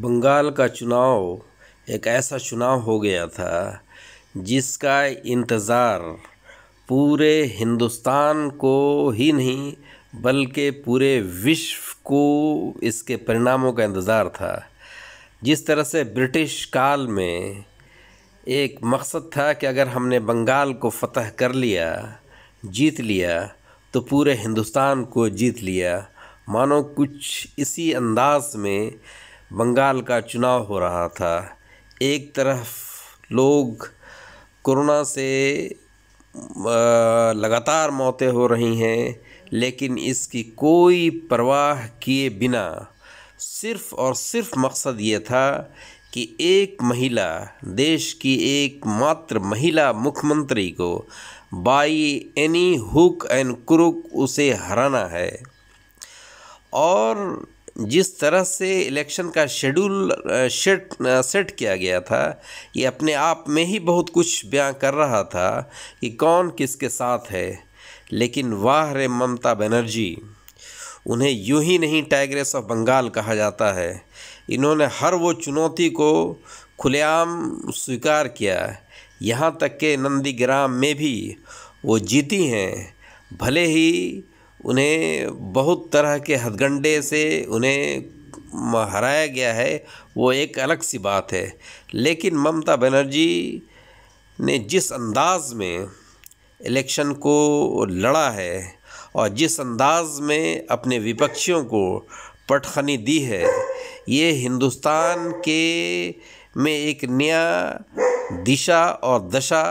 बंगाल का चुनाव एक ऐसा चुनाव हो गया था जिसका इंतज़ार पूरे हिंदुस्तान को ही नहीं बल्कि पूरे विश्व को इसके परिणामों का इंतज़ार था जिस तरह से ब्रिटिश काल में एक मकसद था कि अगर हमने बंगाल को फतह कर लिया जीत लिया तो पूरे हिंदुस्तान को जीत लिया मानो कुछ इसी अंदाज में बंगाल का चुनाव हो रहा था एक तरफ लोग कोरोना से लगातार मौतें हो रही हैं लेकिन इसकी कोई परवाह किए बिना सिर्फ और सिर्फ मकसद ये था कि एक महिला देश की एकमात्र महिला मुख्यमंत्री को by any hook and crook उसे हराना है और जिस तरह से इलेक्शन का शेड्यूल सेट सेट किया गया था ये अपने आप में ही बहुत कुछ बयां कर रहा था कि कौन किसके साथ है लेकिन वाह रे ममता बनर्जी उन्हें यूं ही नहीं टाइग्रेस ऑफ बंगाल कहा जाता है इन्होंने हर वो चुनौती को खुलेआम स्वीकार किया यहाँ तक के नंदीग्राम में भी वो जीती हैं भले ही उन्हें बहुत तरह के हथगंडे से उन्हें हराया गया है वो एक अलग सी बात है लेकिन ममता बनर्जी ने जिस अंदाज में इलेक्शन को लड़ा है और जिस अंदाज में अपने विपक्षियों को पटखनी दी है ये हिंदुस्तान के में एक नया दिशा और दशा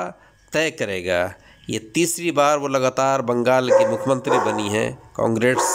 तय करेगा ये तीसरी बार वो लगातार बंगाल की मुख्यमंत्री बनी हैं कांग्रेस